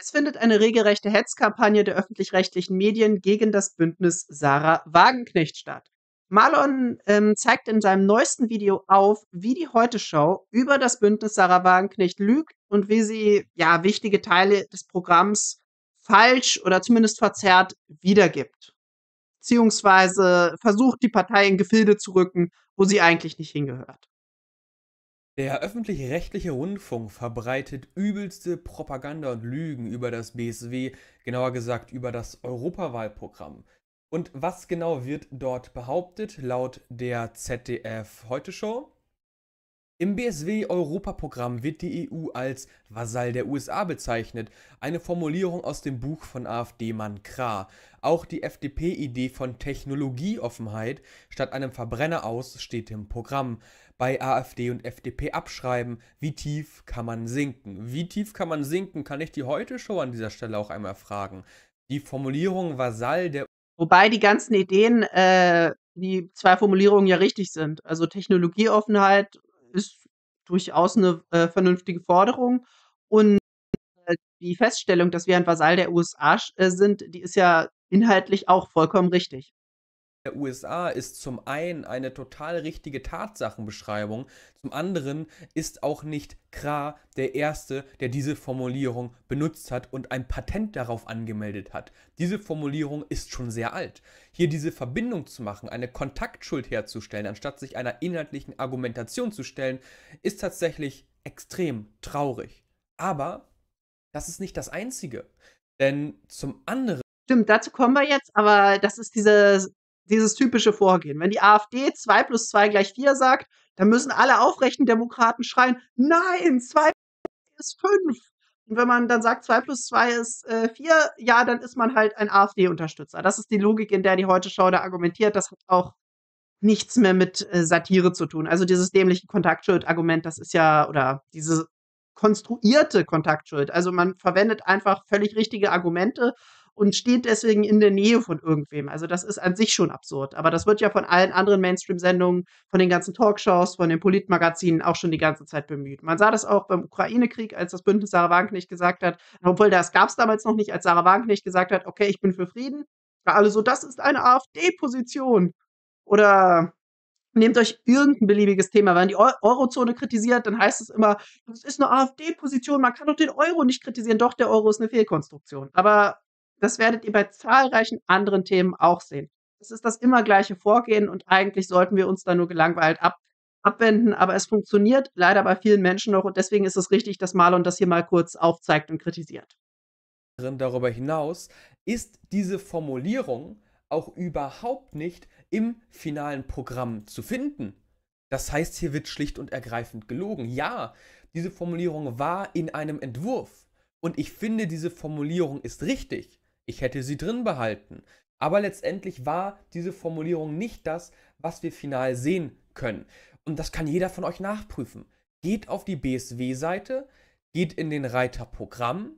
Es findet eine regelrechte Hetzkampagne der öffentlich-rechtlichen Medien gegen das Bündnis Sarah Wagenknecht statt. Marlon ähm, zeigt in seinem neuesten Video auf, wie die Heute-Show über das Bündnis Sarah Wagenknecht lügt und wie sie ja wichtige Teile des Programms falsch oder zumindest verzerrt wiedergibt. Beziehungsweise versucht, die Partei in Gefilde zu rücken, wo sie eigentlich nicht hingehört. Der öffentlich-rechtliche Rundfunk verbreitet übelste Propaganda und Lügen über das BSW, genauer gesagt über das Europawahlprogramm. Und was genau wird dort behauptet laut der ZDF Heute Show? Im BSW-Europaprogramm wird die EU als Vasall der USA bezeichnet, eine Formulierung aus dem Buch von AfD-Mann Krah. Auch die FDP-Idee von Technologieoffenheit statt einem Verbrenner aus steht im Programm. Bei AfD und FDP abschreiben, wie tief kann man sinken? Wie tief kann man sinken, kann ich die Heute-Show an dieser Stelle auch einmal fragen. Die Formulierung Vasall der Wobei die ganzen Ideen äh die zwei Formulierungen ja richtig sind. Also Technologieoffenheit ist durchaus eine äh, vernünftige Forderung. Und halt die Feststellung, dass wir ein Vasall der USA äh, sind, die ist ja inhaltlich auch vollkommen richtig der USA ist zum einen eine total richtige Tatsachenbeschreibung, zum anderen ist auch nicht Kra der Erste, der diese Formulierung benutzt hat und ein Patent darauf angemeldet hat. Diese Formulierung ist schon sehr alt. Hier diese Verbindung zu machen, eine Kontaktschuld herzustellen, anstatt sich einer inhaltlichen Argumentation zu stellen, ist tatsächlich extrem traurig. Aber das ist nicht das Einzige. Denn zum anderen. Stimmt, dazu kommen wir jetzt, aber das ist diese dieses typische Vorgehen. Wenn die AfD 2 plus 2 gleich 4 sagt, dann müssen alle aufrechten Demokraten schreien, nein, 2 ist 5. Und wenn man dann sagt, 2 plus 2 ist äh, ja, dann ist man halt ein AfD-Unterstützer. Das ist die Logik, in der die Heute-Show da argumentiert. Das hat auch nichts mehr mit äh, Satire zu tun. Also dieses dämliche Kontaktschuld-Argument, das ist ja, oder diese konstruierte Kontaktschuld. Also man verwendet einfach völlig richtige Argumente und steht deswegen in der Nähe von irgendwem. Also das ist an sich schon absurd. Aber das wird ja von allen anderen Mainstream-Sendungen, von den ganzen Talkshows, von den Politmagazinen auch schon die ganze Zeit bemüht. Man sah das auch beim Ukraine-Krieg, als das Bündnis Sarah Wagenknecht gesagt hat, obwohl das gab es damals noch nicht, als Sarah Wagenknecht gesagt hat, okay, ich bin für Frieden. War alle so, das ist eine AfD-Position. Oder Nehmt euch irgendein beliebiges Thema. Wenn die Eurozone kritisiert, dann heißt es immer, das ist eine AfD-Position, man kann doch den Euro nicht kritisieren. Doch, der Euro ist eine Fehlkonstruktion. Aber das werdet ihr bei zahlreichen anderen Themen auch sehen. Es ist das immer gleiche Vorgehen und eigentlich sollten wir uns da nur gelangweilt ab, abwenden, aber es funktioniert leider bei vielen Menschen noch und deswegen ist es richtig, dass Marlon das hier mal kurz aufzeigt und kritisiert. Darüber hinaus ist diese Formulierung auch überhaupt nicht im finalen Programm zu finden. Das heißt, hier wird schlicht und ergreifend gelogen. Ja, diese Formulierung war in einem Entwurf und ich finde, diese Formulierung ist richtig. Ich hätte sie drin behalten. Aber letztendlich war diese Formulierung nicht das, was wir final sehen können. Und das kann jeder von euch nachprüfen. Geht auf die BSW-Seite, geht in den Reiter Programm,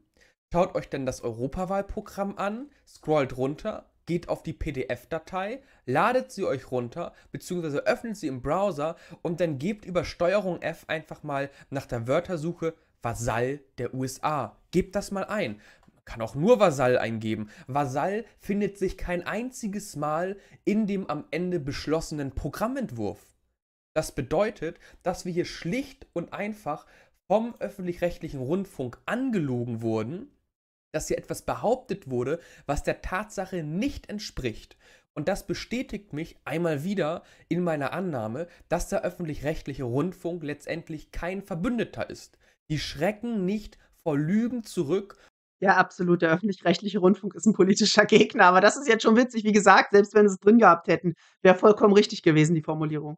schaut euch dann das Europawahlprogramm an, scrollt runter, geht auf die PDF-Datei, ladet sie euch runter, beziehungsweise öffnet sie im Browser und dann gebt über Steuerung F einfach mal nach der Wörtersuche Vasall der USA. Gebt das mal ein kann auch nur Vasall eingeben. Vasall findet sich kein einziges Mal in dem am Ende beschlossenen Programmentwurf. Das bedeutet, dass wir hier schlicht und einfach vom öffentlich-rechtlichen Rundfunk angelogen wurden, dass hier etwas behauptet wurde, was der Tatsache nicht entspricht. Und das bestätigt mich einmal wieder in meiner Annahme, dass der öffentlich-rechtliche Rundfunk letztendlich kein Verbündeter ist. Die schrecken nicht vor Lügen zurück ja, absolut. Der öffentlich-rechtliche Rundfunk ist ein politischer Gegner. Aber das ist jetzt schon witzig. Wie gesagt, selbst wenn sie es drin gehabt hätten, wäre vollkommen richtig gewesen, die Formulierung.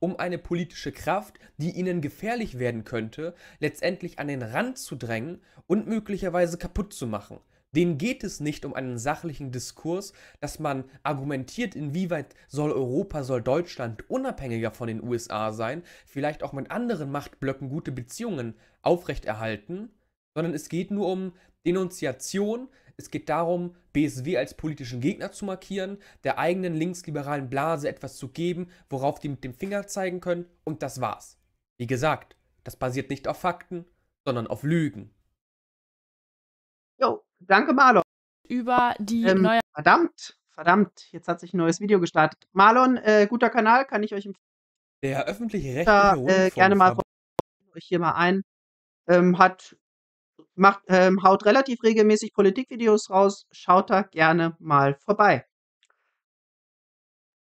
Um eine politische Kraft, die ihnen gefährlich werden könnte, letztendlich an den Rand zu drängen und möglicherweise kaputt zu machen. Denen geht es nicht um einen sachlichen Diskurs, dass man argumentiert, inwieweit soll Europa, soll Deutschland unabhängiger von den USA sein, vielleicht auch mit anderen Machtblöcken gute Beziehungen aufrechterhalten, sondern es geht nur um Denunziation. Es geht darum, BSW als politischen Gegner zu markieren, der eigenen linksliberalen Blase etwas zu geben, worauf die mit dem Finger zeigen können, und das war's. Wie gesagt, das basiert nicht auf Fakten, sondern auf Lügen. Jo, danke Marlon. Über die ähm, neue. Verdammt, verdammt, jetzt hat sich ein neues Video gestartet. Marlon, äh, guter Kanal, kann ich euch empfehlen. Der öffentliche Rechtliche Rundfunk. Äh, gerne mal euch hier mal ein. Ähm, hat macht, ähm, haut relativ regelmäßig Politikvideos raus. Schaut da gerne mal vorbei.